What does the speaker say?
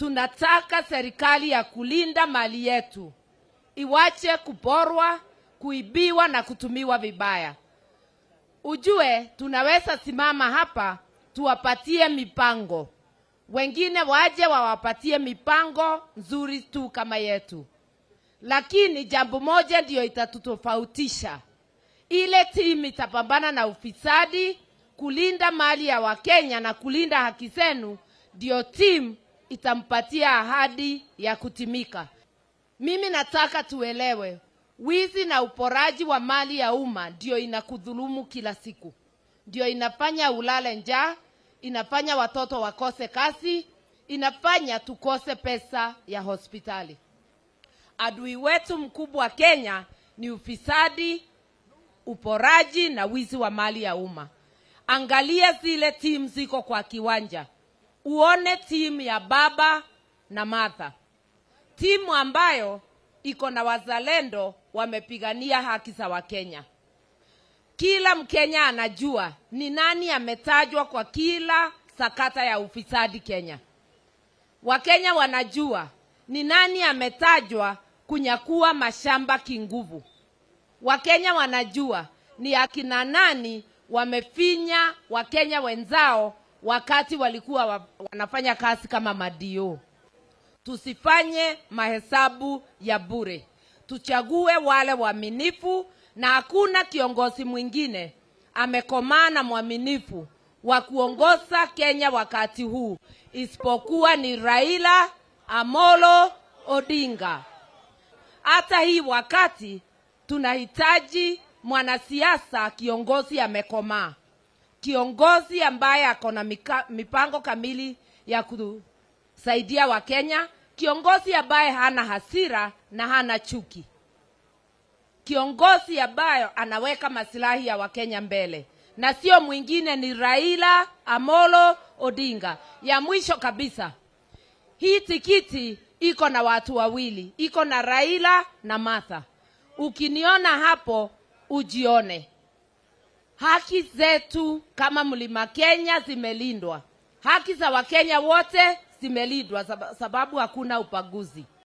Tunataka serikali ya kulinda mali yetu iwache kuporwa, kuibiwa na kutumiwa vibaya. Ujue tunaweza simama hapa tuwapatie mipango, wengine waje wawapatie mipango nzuri tu kama yetu, lakini jambo moja ndiyo itatutofautisha. Ile timu itapambana na ufisadi, kulinda mali ya Wakenya na kulinda haki zenu, ndiyo timu itampatia ahadi ya kutimika. Mimi nataka tuelewe, wizi na uporaji wa mali ya umma ndio inakudhulumu kila siku, ndio inafanya ulale njaa, inafanya watoto wakose kazi, inafanya tukose pesa ya hospitali. Adui wetu mkubwa Kenya ni ufisadi, uporaji na wizi wa mali ya umma. Angalia zile timu ziko kwa kiwanja uone timu ya baba na Martha, timu ambayo iko na wazalendo wamepigania haki za Wakenya. Kila Mkenya anajua ni nani ametajwa kwa kila sakata ya ufisadi Kenya. Wakenya wanajua ni nani ametajwa kunyakua mashamba kinguvu. Wakenya wanajua ni akina nani wamefinya Wakenya wenzao wakati walikuwa wanafanya kazi kama madio. Tusifanye mahesabu ya bure, tuchague wale waaminifu, na hakuna kiongozi mwingine amekomaa na mwaminifu wa kuongoza Kenya wakati huu isipokuwa ni Raila Amolo Odinga. Hata hii wakati tunahitaji mwanasiasa kiongozi amekomaa kiongozi ambaye ako na mipango kamili ya kusaidia Wakenya, kiongozi ambaye hana hasira na hana chuki, kiongozi ambayo anaweka masilahi ya Wakenya mbele, na sio mwingine ni Raila Amolo Odinga. Ya mwisho kabisa, hii tikiti iko na watu wawili, iko na Raila na Martha. Ukiniona hapo ujione. Haki zetu kama mlima Kenya zimelindwa, haki za Wakenya wote zimelindwa sababu hakuna ubaguzi.